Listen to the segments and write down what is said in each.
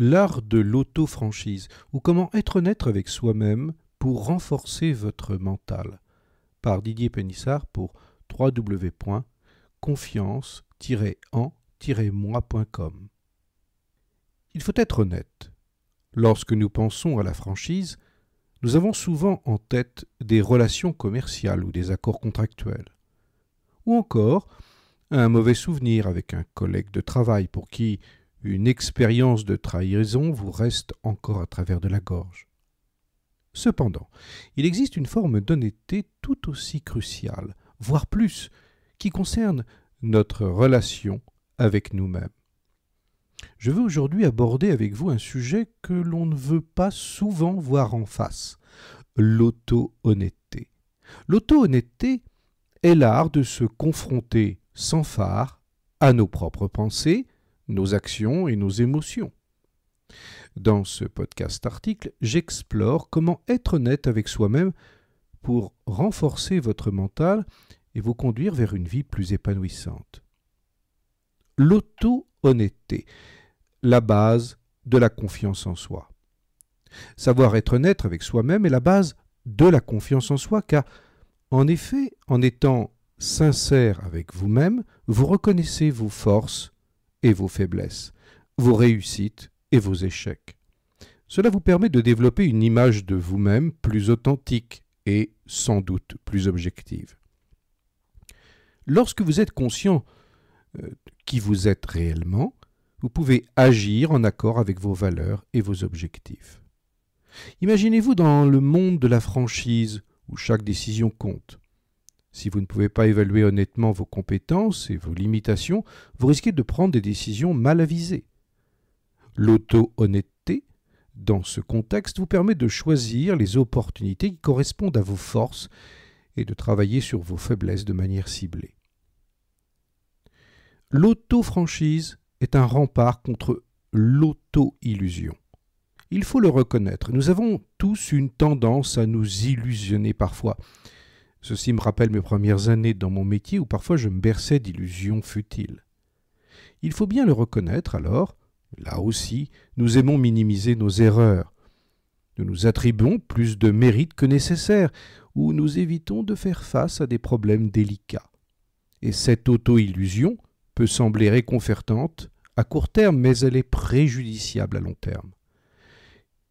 l'art de l'auto-franchise, ou comment être honnête avec soi-même pour renforcer votre mental, par Didier Pénissard pour www.confiance-en-moi.com. Il faut être honnête. Lorsque nous pensons à la franchise, nous avons souvent en tête des relations commerciales ou des accords contractuels, ou encore un mauvais souvenir avec un collègue de travail pour qui une expérience de trahison vous reste encore à travers de la gorge. Cependant, il existe une forme d'honnêteté tout aussi cruciale, voire plus, qui concerne notre relation avec nous-mêmes. Je veux aujourd'hui aborder avec vous un sujet que l'on ne veut pas souvent voir en face, l'auto-honnêteté. L'auto-honnêteté est l'art de se confronter sans phare à nos propres pensées, nos actions et nos émotions. Dans ce podcast article, j'explore comment être honnête avec soi-même pour renforcer votre mental et vous conduire vers une vie plus épanouissante. L'auto-honnêteté, la base de la confiance en soi. Savoir être honnête avec soi-même est la base de la confiance en soi, car en effet, en étant sincère avec vous-même, vous reconnaissez vos forces et vos faiblesses, vos réussites et vos échecs. Cela vous permet de développer une image de vous-même plus authentique et sans doute plus objective. Lorsque vous êtes conscient euh, qui vous êtes réellement, vous pouvez agir en accord avec vos valeurs et vos objectifs. Imaginez-vous dans le monde de la franchise où chaque décision compte. Si vous ne pouvez pas évaluer honnêtement vos compétences et vos limitations, vous risquez de prendre des décisions mal avisées. L'auto-honnêteté, dans ce contexte, vous permet de choisir les opportunités qui correspondent à vos forces et de travailler sur vos faiblesses de manière ciblée. L'auto-franchise est un rempart contre l'auto-illusion. Il faut le reconnaître, nous avons tous une tendance à nous illusionner parfois. Ceci me rappelle mes premières années dans mon métier où parfois je me berçais d'illusions futiles. Il faut bien le reconnaître alors, là aussi, nous aimons minimiser nos erreurs. Nous nous attribuons plus de mérite que nécessaire, ou nous évitons de faire face à des problèmes délicats. Et cette auto-illusion peut sembler réconfortante à court terme, mais elle est préjudiciable à long terme.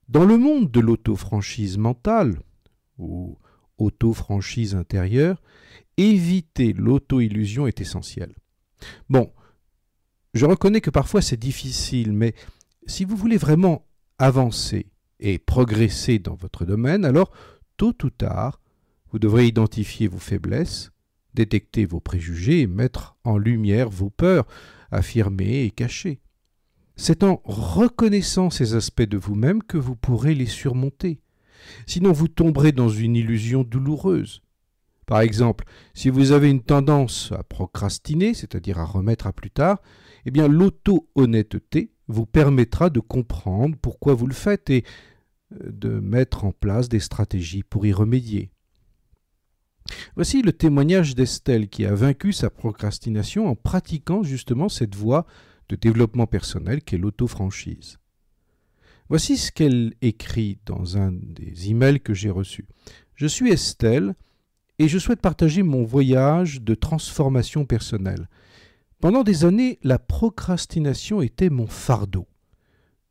Dans le monde de l'auto-franchise mentale, ou auto-franchise intérieure, éviter l'auto-illusion est essentiel. Bon, je reconnais que parfois c'est difficile, mais si vous voulez vraiment avancer et progresser dans votre domaine, alors tôt ou tard, vous devrez identifier vos faiblesses, détecter vos préjugés et mettre en lumière vos peurs, affirmées et cachées. C'est en reconnaissant ces aspects de vous-même que vous pourrez les surmonter. Sinon, vous tomberez dans une illusion douloureuse. Par exemple, si vous avez une tendance à procrastiner, c'est-à-dire à remettre à plus tard, eh bien l'auto-honnêteté vous permettra de comprendre pourquoi vous le faites et euh, de mettre en place des stratégies pour y remédier. Voici le témoignage d'Estelle qui a vaincu sa procrastination en pratiquant justement cette voie de développement personnel qu'est l'auto-franchise. Voici ce qu'elle écrit dans un des emails que j'ai reçus. Je suis Estelle et je souhaite partager mon voyage de transformation personnelle. Pendant des années, la procrastination était mon fardeau.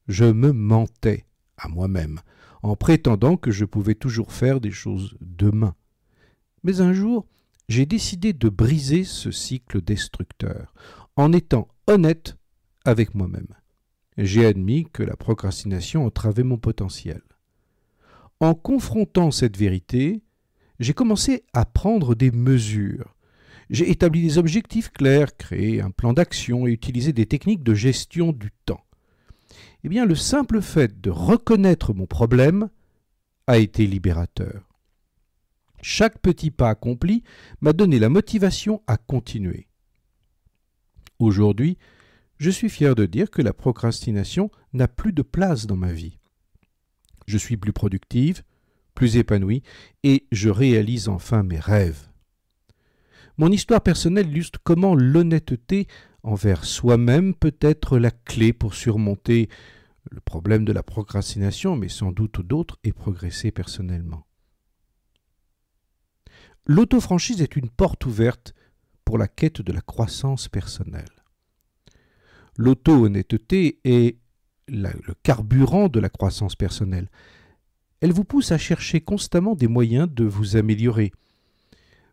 Je me mentais à moi-même en prétendant que je pouvais toujours faire des choses demain. Mais un jour, j'ai décidé de briser ce cycle destructeur en étant honnête avec moi-même j'ai admis que la procrastination entravait mon potentiel. En confrontant cette vérité, j'ai commencé à prendre des mesures. J'ai établi des objectifs clairs, créé un plan d'action et utilisé des techniques de gestion du temps. Eh bien, le simple fait de reconnaître mon problème a été libérateur. Chaque petit pas accompli m'a donné la motivation à continuer. Aujourd'hui, je suis fier de dire que la procrastination n'a plus de place dans ma vie. Je suis plus productive, plus épanouie, et je réalise enfin mes rêves. Mon histoire personnelle illustre comment l'honnêteté envers soi-même peut être la clé pour surmonter le problème de la procrastination, mais sans doute d'autres, et progresser personnellement. L'auto-franchise est une porte ouverte pour la quête de la croissance personnelle. L'auto-honnêteté est le carburant de la croissance personnelle. Elle vous pousse à chercher constamment des moyens de vous améliorer.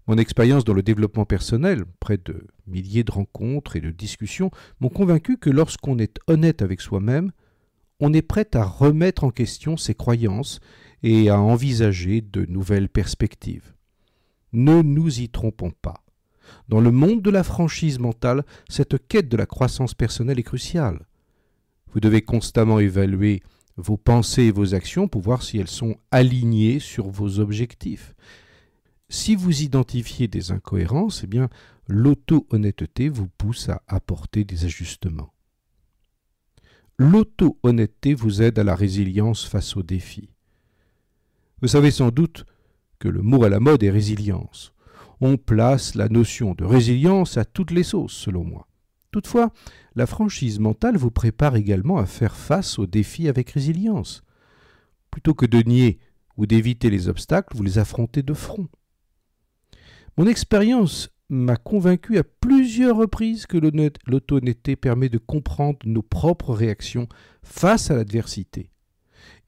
Mon expérience dans le développement personnel, près de milliers de rencontres et de discussions, m'ont convaincu que lorsqu'on est honnête avec soi-même, on est prêt à remettre en question ses croyances et à envisager de nouvelles perspectives. Ne nous y trompons pas. Dans le monde de la franchise mentale, cette quête de la croissance personnelle est cruciale. Vous devez constamment évaluer vos pensées et vos actions pour voir si elles sont alignées sur vos objectifs. Si vous identifiez des incohérences, eh bien, l'auto-honnêteté vous pousse à apporter des ajustements. L'auto-honnêteté vous aide à la résilience face aux défis. Vous savez sans doute que le mot à la mode est résilience on place la notion de résilience à toutes les sauces, selon moi. Toutefois, la franchise mentale vous prépare également à faire face aux défis avec résilience. Plutôt que de nier ou d'éviter les obstacles, vous les affrontez de front. Mon expérience m'a convaincu à plusieurs reprises que lauto permet de comprendre nos propres réactions face à l'adversité,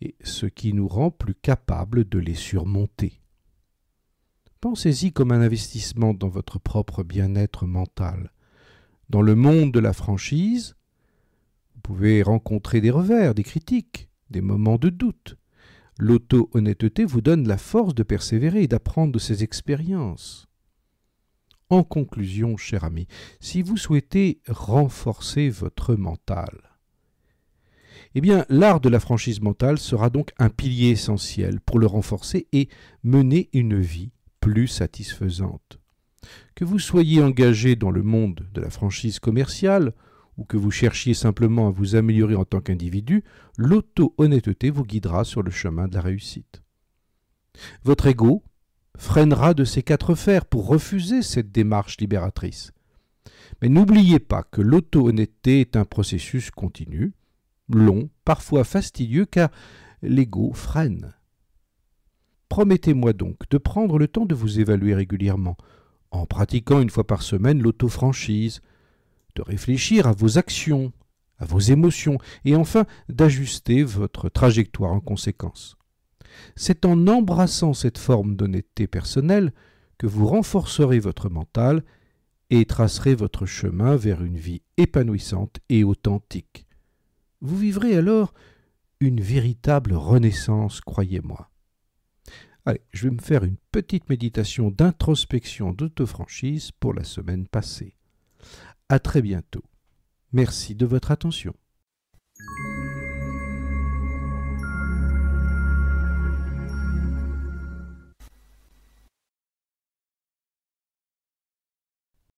et ce qui nous rend plus capables de les surmonter. Pensez-y comme un investissement dans votre propre bien-être mental. Dans le monde de la franchise, vous pouvez rencontrer des revers, des critiques, des moments de doute. L'auto-honnêteté vous donne la force de persévérer et d'apprendre de ces expériences. En conclusion, cher ami, si vous souhaitez renforcer votre mental, eh bien, l'art de la franchise mentale sera donc un pilier essentiel pour le renforcer et mener une vie plus satisfaisante. Que vous soyez engagé dans le monde de la franchise commerciale, ou que vous cherchiez simplement à vous améliorer en tant qu'individu, l'auto-honnêteté vous guidera sur le chemin de la réussite. Votre ego freinera de ses quatre fers pour refuser cette démarche libératrice. Mais n'oubliez pas que l'auto-honnêteté est un processus continu, long, parfois fastidieux, car l'ego freine. Promettez-moi donc de prendre le temps de vous évaluer régulièrement, en pratiquant une fois par semaine l'auto-franchise, de réfléchir à vos actions, à vos émotions, et enfin d'ajuster votre trajectoire en conséquence. C'est en embrassant cette forme d'honnêteté personnelle que vous renforcerez votre mental et tracerez votre chemin vers une vie épanouissante et authentique. Vous vivrez alors une véritable renaissance, croyez-moi. Allez, je vais me faire une petite méditation d'introspection d'autofranchise pour la semaine passée. À très bientôt. Merci de votre attention.